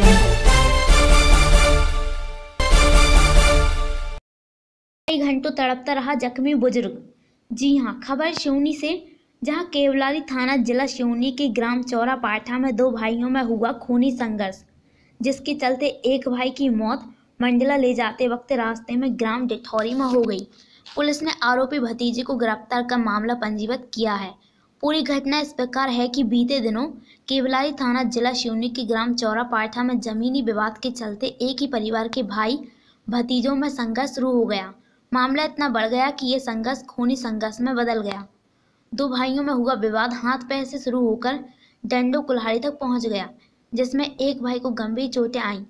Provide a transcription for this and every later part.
कई घंटों तड़पता रहा जख्मी बुजुर्ग जी हाँ खबर शिवनी से जहां केवलारी थाना जिला शिवनी के ग्राम चौरा पाठा में दो भाइयों में हुआ खूनी संघर्ष जिसके चलते एक भाई की मौत मंडला ले जाते वक्त रास्ते में ग्राम डिठौरी में हो गई पुलिस ने आरोपी भतीजे को गिरफ्तार कर मामला पंजीबद्ध किया है पूरी घटना इस प्रकार है कि बीते दिनों केवलारी थाना जिला शिवनी के ग्राम चौरा पाठा में जमीनी विवाद के चलते एक ही परिवार के भाई भतीजों में संघर्ष शुरू हो गया मामला इतना बढ़ गया कि यह संघर्ष खूनी संघर्ष में बदल गया दो भाइयों में हुआ विवाद हाथ पैर से शुरू होकर डंडो कुल्हाड़ी तक पहुंच गया जिसमें एक भाई को गंभीर चोटें आईं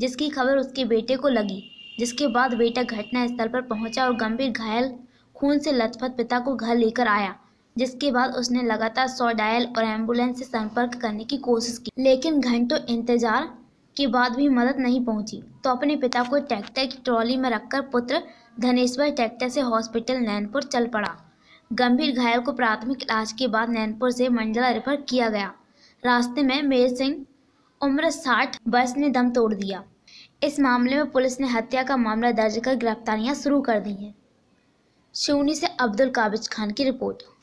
जिसकी खबर उसके बेटे को लगी जिसके बाद बेटा घटनास्थल पर पहुंचा और गंभीर घायल खून से लथपथ पिता को घर लेकर आया जिसके बाद उसने लगातार सौ डायल और एम्बुलेंस से संपर्क करने की कोशिश की लेकिन घंटों इंतजार के बाद भी मदद नहीं पहुंची तो अपने पिता को ट्रैक्टर की ट्रॉली में रखकर पुत्र धनेश्वर ट्रैक्टर से हॉस्पिटल नैनपुर चल पड़ा गंभीर घायल को प्राथमिक इलाज के बाद नैनपुर से मंडला रेफर किया गया रास्ते में मेर सिंह उम्र साठ वर्ष ने दम तोड़ दिया इस मामले में पुलिस ने हत्या का मामला दर्ज कर गिरफ्तारियां शुरू कर दी हैं शिवनी से अब्दुल काबिज खान की रिपोर्ट